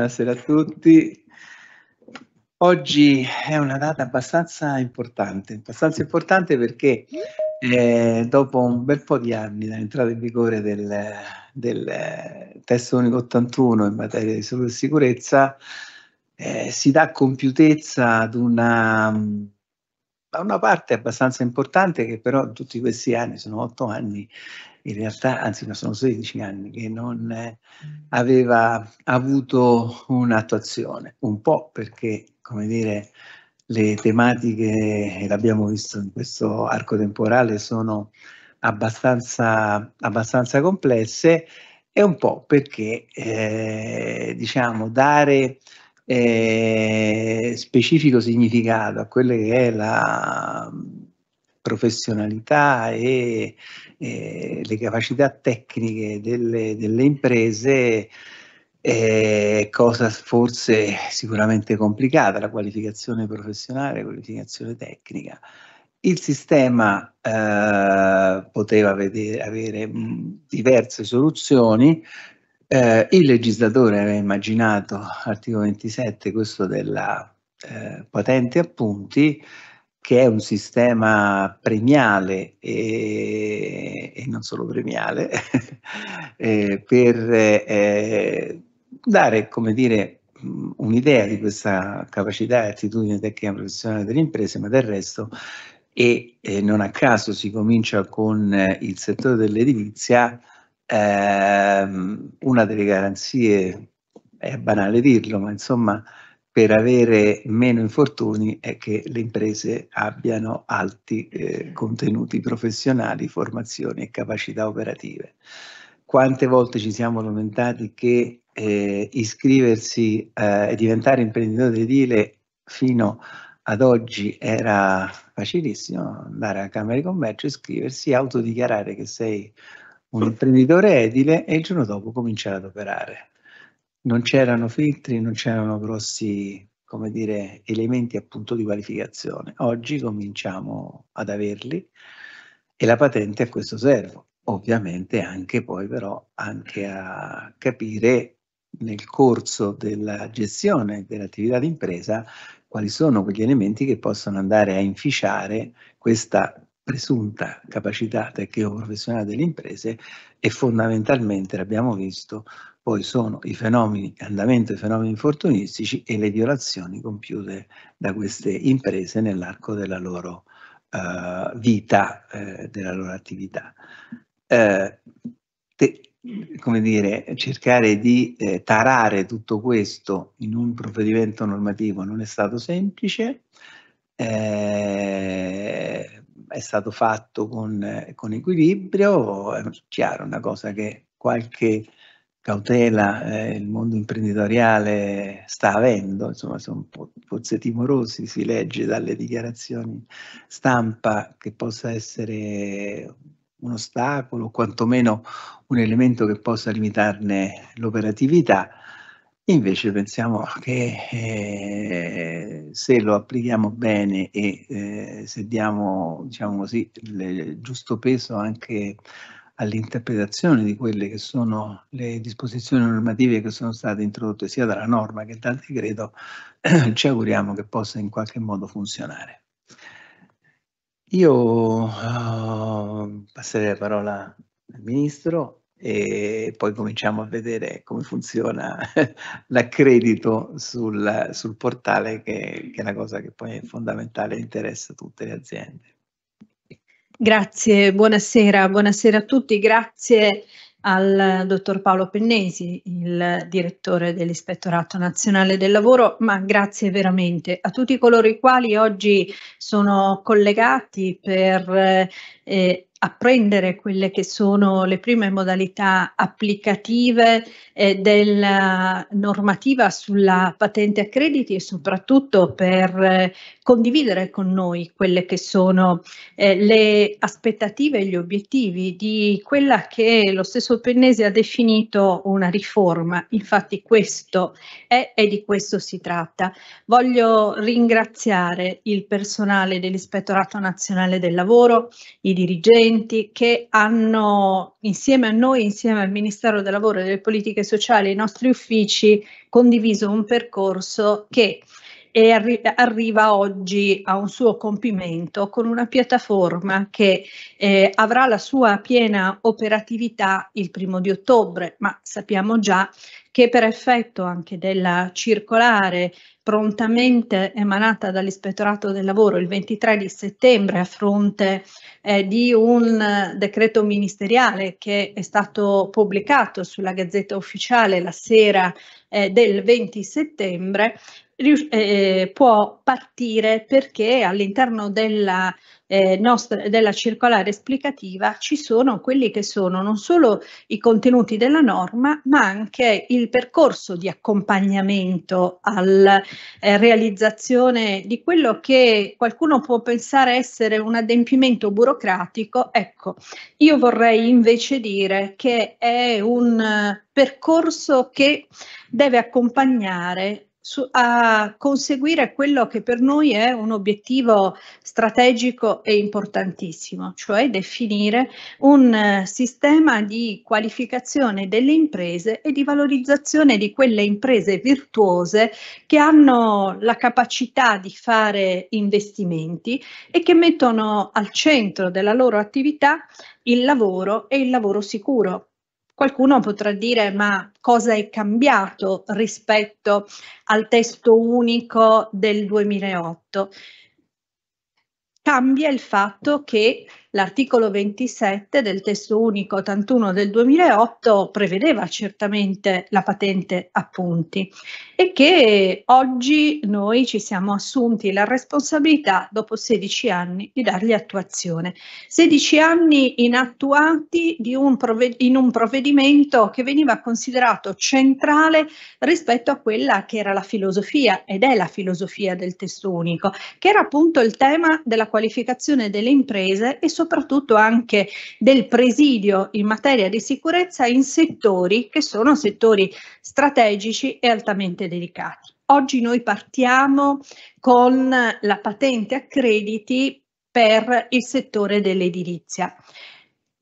Buonasera a tutti. Oggi è una data abbastanza importante, abbastanza importante perché eh, dopo un bel po' di anni dall'entrata in vigore del, del eh, testo unico 81 in materia di salute e sicurezza, eh, si dà compiutezza ad una da una parte abbastanza importante che però tutti questi anni, sono otto anni, in realtà, anzi no, sono 16 anni, che non eh, aveva avuto un'attuazione, un po' perché, come dire, le tematiche, e l'abbiamo visto in questo arco temporale, sono abbastanza, abbastanza complesse e un po' perché, eh, diciamo, dare eh, specifico significato a quella che è la professionalità e, e eh, le capacità tecniche delle, delle imprese eh, cosa forse sicuramente complicata, la qualificazione professionale, la qualificazione tecnica. Il sistema eh, poteva vedere, avere diverse soluzioni, eh, il legislatore aveva immaginato, articolo 27, questo della eh, patente appunti, che è un sistema premiale e, e non solo premiale, eh, per eh, dare, come dire, un'idea di questa capacità e attitudine tecnica professionale delle imprese, ma del resto e eh, non a caso si comincia con eh, il settore dell'edilizia ehm, una delle garanzie, è banale dirlo, ma insomma per avere meno infortuni è che le imprese abbiano alti eh, contenuti professionali, formazioni e capacità operative. Quante volte ci siamo lamentati che eh, iscriversi eh, e diventare imprenditore edile fino ad oggi era facilissimo andare alla Camera di Commercio, iscriversi, autodichiarare che sei un imprenditore edile e il giorno dopo cominciare ad operare. Non c'erano filtri, non c'erano grossi come dire, elementi appunto di qualificazione. Oggi cominciamo ad averli e la patente a questo serve, ovviamente anche poi però anche a capire nel corso della gestione dell'attività d'impresa quali sono quegli elementi che possono andare a inficiare questa presunta capacità tecnico-professionale delle imprese e fondamentalmente, l'abbiamo visto, poi sono i fenomeni, andamento dei fenomeni infortunistici e le violazioni compiute da queste imprese nell'arco della loro eh, vita, eh, della loro attività. Eh, te, come dire, cercare di eh, tarare tutto questo in un provvedimento normativo non è stato semplice, eh, è stato fatto con, eh, con equilibrio, è chiaro, una cosa che qualche cautela eh, il mondo imprenditoriale sta avendo, insomma sono forse timorosi, si legge dalle dichiarazioni stampa che possa essere un ostacolo, quantomeno un elemento che possa limitarne l'operatività, Invece pensiamo che eh, se lo applichiamo bene e eh, se diamo diciamo così, il giusto peso anche all'interpretazione di quelle che sono le disposizioni normative che sono state introdotte sia dalla norma che dal decreto, ci auguriamo che possa in qualche modo funzionare. Io uh, passerei la parola al Ministro e poi cominciamo a vedere come funziona l'accredito sul, sul portale che, che è una cosa che poi è fondamentale e interessa tutte le aziende. Grazie, buonasera, buonasera a tutti, grazie al dottor Paolo Pennesi, il direttore dell'Ispettorato Nazionale del Lavoro, ma grazie veramente a tutti coloro i quali oggi sono collegati per eh, apprendere quelle che sono le prime modalità applicative eh, della normativa sulla patente a crediti e soprattutto per eh, condividere con noi quelle che sono eh, le aspettative e gli obiettivi di quella che lo stesso Pennesi ha definito una riforma. Infatti questo è e di questo si tratta. Voglio ringraziare il personale dell'Ispettorato Nazionale del Lavoro, i dirigenti, interventi che hanno insieme a noi, insieme al Ministero del Lavoro e delle Politiche Sociali, i nostri uffici, condiviso un percorso che e arri- arriva oggi a un suo compimento con una piattaforma che eh, avrà la sua piena operatività il primo di ottobre, ma sappiamo già che per effetto anche della circolare prontamente emanata dall'Ispettorato del Lavoro il 23 di settembre a fronte eh, di un eh, decreto ministeriale che è stato pubblicato sulla Gazzetta Ufficiale la sera eh, del 20 settembre, eh, può partire perché all'interno della eh, nostra, della circolare esplicativa ci sono quelli che sono non solo i contenuti della norma, ma anche il percorso di accompagnamento alla eh, realizzazione di quello che qualcuno può pensare essere un adempimento burocratico. Ecco, io vorrei invece dire che è un eh, percorso che deve accompagnare su, a conseguire quello che per noi è un obiettivo strategico e importantissimo, cioè definire un eh, sistema di qualificazione delle imprese e di valorizzazione di quelle imprese virtuose che hanno la capacità di fare investimenti e che mettono al centro della loro attività il lavoro e il lavoro sicuro, Qualcuno potrà dire ma cosa è cambiato rispetto al testo unico del 2008? Cambia il fatto che L'articolo 27 del testo unico 81 del 2008 prevedeva certamente la patente a punti e che oggi noi ci siamo assunti la responsabilità dopo 16 anni di dargli attuazione. 16 anni inattuati un in un provvedimento che veniva considerato centrale rispetto a quella che era la filosofia ed è la filosofia del testo unico, che era appunto il tema della qualificazione delle imprese e soprattutto anche del presidio in materia di sicurezza in settori che sono settori strategici e altamente delicati. Oggi noi partiamo con la patente a crediti per il settore dell'edilizia.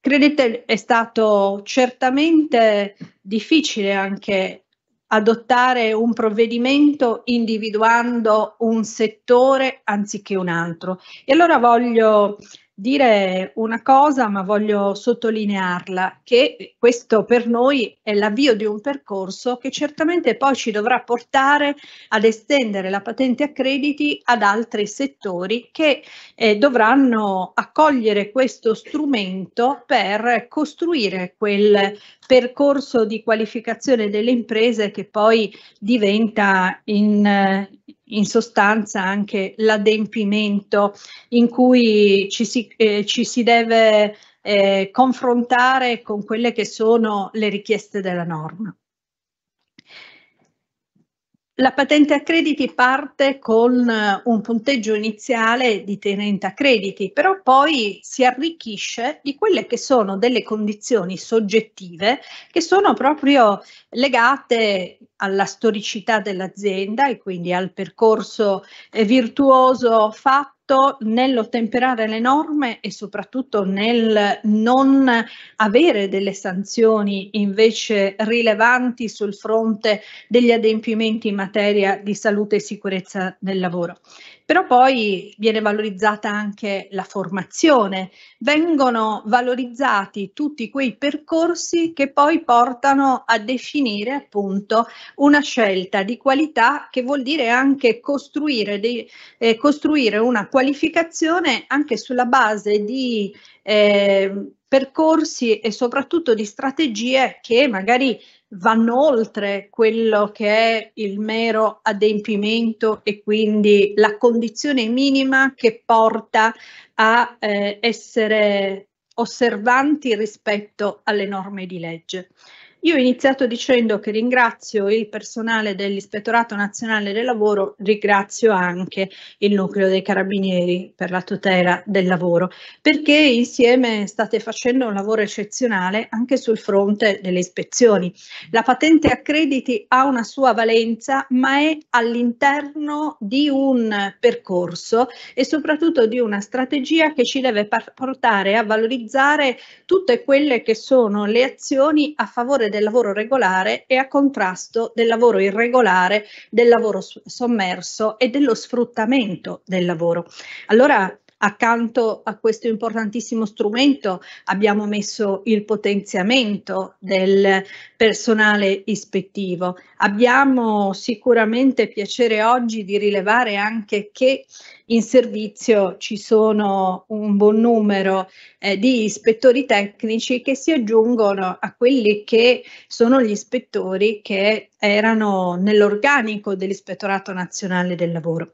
Credete è stato certamente difficile anche adottare un provvedimento individuando un settore anziché un altro. E allora voglio dire una cosa, ma voglio sottolinearla, che questo per noi è l'avvio di un percorso che certamente poi ci dovrà portare ad estendere la patente a crediti ad altri settori che eh, dovranno accogliere questo strumento per costruire quel percorso di qualificazione delle imprese che poi diventa in, in sostanza anche l'adempimento in cui ci si, eh, ci si deve eh, confrontare con quelle che sono le richieste della norma. La patente a crediti parte con eh, un punteggio iniziale di tenente a crediti, però poi si arricchisce di quelle che sono delle condizioni soggettive che sono proprio legate alla storicità dell'azienda e quindi al percorso eh, virtuoso fatto fatto nell'ottemperare le norme e soprattutto nel non avere delle sanzioni invece rilevanti sul fronte degli adempimenti in materia di salute e sicurezza del lavoro però poi viene valorizzata anche la formazione, vengono valorizzati tutti quei percorsi che poi portano a definire appunto una scelta di qualità che vuol dire anche costruire, dei, eh, costruire una qualificazione anche sulla base di eh, percorsi e soprattutto di strategie che magari vanno oltre quello che è il mero adempimento e quindi la condizione minima che porta a eh, essere osservanti rispetto alle norme di legge. Io ho iniziato dicendo che ringrazio il personale dell'Ispettorato Nazionale del Lavoro, ringrazio anche il nucleo dei carabinieri per la tutela del lavoro, perché insieme state facendo un lavoro eccezionale anche sul fronte delle ispezioni. La patente a crediti ha una sua valenza, ma è all'interno di un percorso e soprattutto di una strategia che ci deve portare a valorizzare tutte quelle che sono le azioni a favore del lavoro regolare e a contrasto del lavoro irregolare, del lavoro sommerso e dello sfruttamento del lavoro. Allora Accanto a questo importantissimo strumento abbiamo messo il potenziamento del personale ispettivo. Abbiamo sicuramente piacere oggi di rilevare anche che in servizio ci sono un buon numero eh, di ispettori tecnici che si aggiungono a quelli che sono gli ispettori che erano nell'organico dell'Ispettorato Nazionale del Lavoro.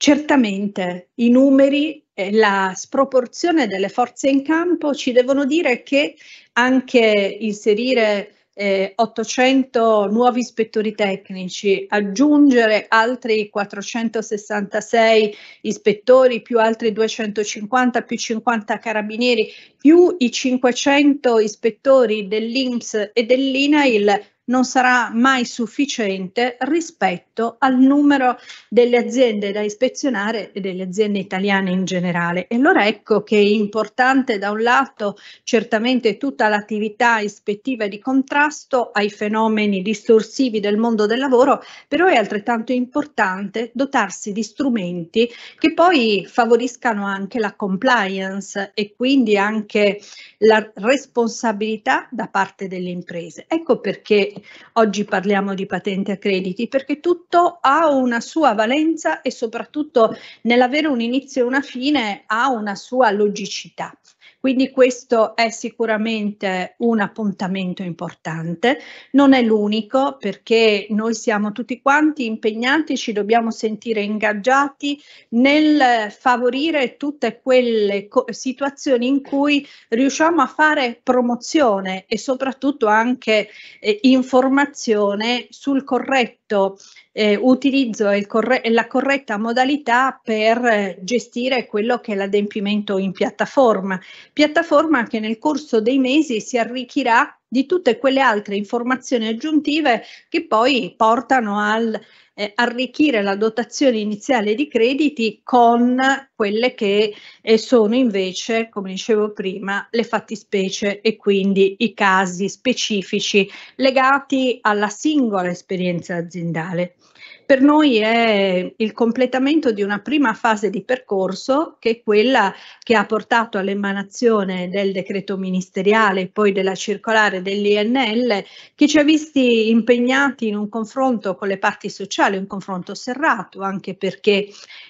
Certamente i numeri e la sproporzione delle forze in campo ci devono dire che anche inserire eh, 800 nuovi ispettori tecnici, aggiungere altri 466 ispettori, più altri 250, più 50 carabinieri, più i 500 ispettori dell'INPS e dell'INAIL non sarà mai sufficiente rispetto al numero delle aziende da ispezionare e delle aziende italiane in generale. E allora ecco che è importante da un lato certamente tutta l'attività ispettiva di contrasto ai fenomeni distorsivi del mondo del lavoro, però è altrettanto importante dotarsi di strumenti che poi favoriscano anche la compliance e quindi anche la responsabilità da parte delle imprese. Ecco perché oggi parliamo di patente a crediti, perché tutto ha una sua valenza e soprattutto nell'avere un inizio e una fine ha una sua logicità. Quindi questo è sicuramente un appuntamento importante, non è l'unico perché noi siamo tutti quanti impegnati, ci dobbiamo sentire ingaggiati nel favorire tutte quelle situazioni in cui riusciamo a fare promozione e soprattutto anche eh, informazione sul corretto corretto eh, utilizzo e corre la corretta modalità per eh, gestire quello che è l'adempimento in piattaforma. Piattaforma che nel corso dei mesi si arricchirà di tutte quelle altre informazioni aggiuntive che poi portano al eh, arricchire la dotazione iniziale di crediti con quelle che eh, sono invece, come dicevo prima, le fattispecie e quindi i casi specifici legati alla singola esperienza aziendale per noi è il completamento di una prima fase di percorso che è quella che ha portato all'emanazione del decreto ministeriale e poi della circolare dell'INL che ci ha visti impegnati in un confronto con le parti sociali, un confronto serrato anche perché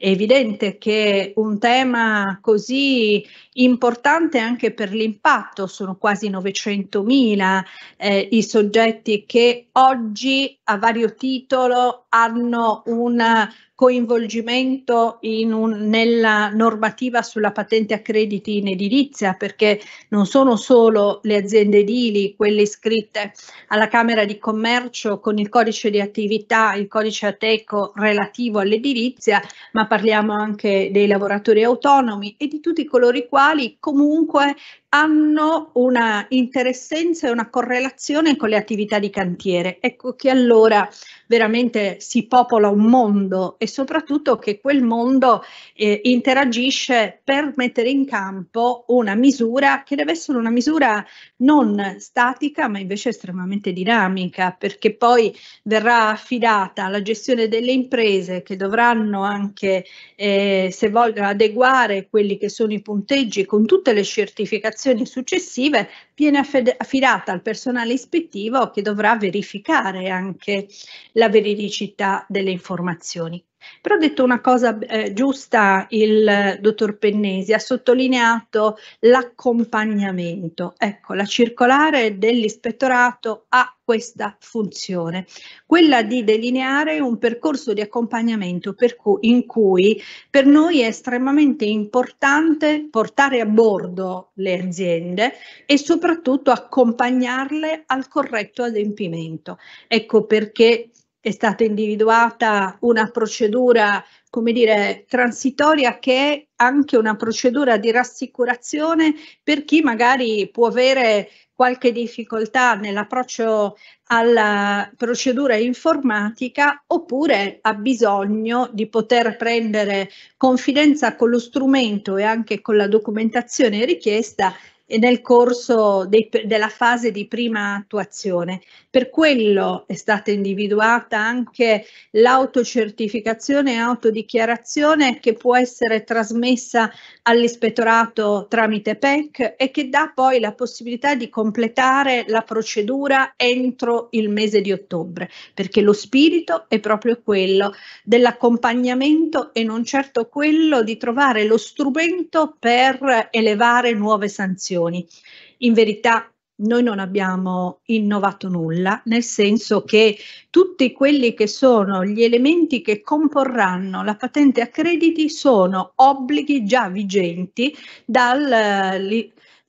è evidente che un tema così importante anche per l'impatto, sono quasi 900.000 eh, i soggetti che oggi a vario titolo hanno una coinvolgimento un, nella normativa sulla patente a crediti in edilizia, perché non sono solo le aziende edili quelle iscritte alla Camera di Commercio con il codice di attività, il codice ateco relativo all'edilizia, ma parliamo anche dei lavoratori autonomi e di tutti coloro i quali comunque hanno una interessenza e una correlazione con le attività di cantiere. Ecco che allora veramente si popola un mondo e soprattutto che quel mondo eh, interagisce per mettere in campo una misura che deve essere una misura non statica ma invece estremamente dinamica perché poi verrà affidata alla gestione delle imprese che dovranno anche eh, se vogliono adeguare quelli che sono i punteggi con tutte le certificazioni successive viene affidata al personale ispettivo che dovrà verificare anche la veridicità delle informazioni. Però ha detto una cosa eh, giusta il eh, dottor Pennesi, ha sottolineato l'accompagnamento. Ecco, la circolare dell'ispettorato ha questa funzione, quella di delineare un percorso di accompagnamento per cui, in cui per noi è estremamente importante portare a bordo le aziende e soprattutto accompagnarle al corretto adempimento. Ecco perché è stata individuata una procedura, come dire, transitoria che è anche una procedura di rassicurazione per chi magari può avere qualche difficoltà nell'approccio alla procedura informatica oppure ha bisogno di poter prendere confidenza con lo strumento e anche con la documentazione richiesta nel corso dei, della fase di prima attuazione. Per quello è stata individuata anche l'autocertificazione e autodichiarazione che può essere trasmessa all'ispettorato tramite PEC e che dà poi la possibilità di completare la procedura entro il mese di ottobre, perché lo spirito è proprio quello dell'accompagnamento e non certo quello di trovare lo strumento per elevare nuove sanzioni soluzioni. In verità noi non abbiamo innovato nulla, nel senso che tutti quelli che sono gli elementi che comporranno la patente a crediti sono obblighi già vigenti dal eh,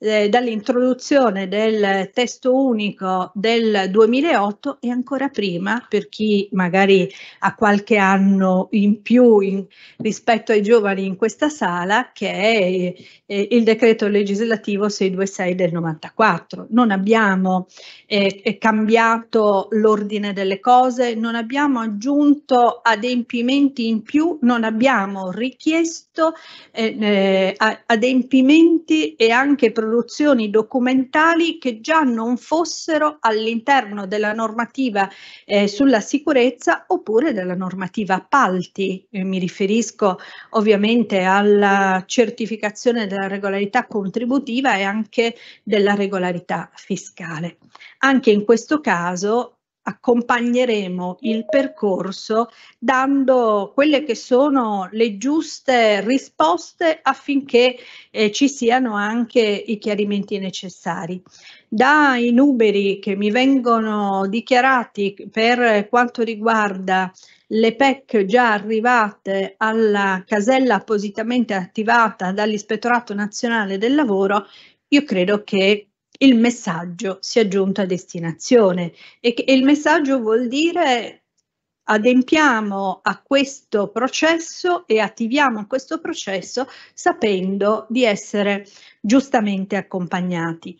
eh, dall'introduzione del testo unico del 2008 e ancora prima per chi magari ha qualche anno in più in, rispetto ai giovani in questa sala che è eh, il decreto legislativo 626 del 94. Non abbiamo eh, cambiato l'ordine delle cose, non abbiamo aggiunto adempimenti in più, non abbiamo richiesto eh, eh, adempimenti e anche produzioni produzioni documentali che già non fossero all'interno della normativa eh, sulla sicurezza oppure della normativa appalti. Eh, mi riferisco ovviamente alla certificazione della regolarità contributiva e anche della regolarità fiscale. Anche in questo caso accompagneremo il percorso dando quelle che sono le giuste risposte affinché eh, ci siano anche i chiarimenti necessari. Dai numeri che mi vengono dichiarati per quanto riguarda le PEC già arrivate alla casella appositamente attivata dall'Ispettorato Nazionale del Lavoro, io credo che il messaggio sia giunto a destinazione e, che, il messaggio vuol dire adempiamo a questo processo e attiviamo questo processo sapendo di essere giustamente accompagnati.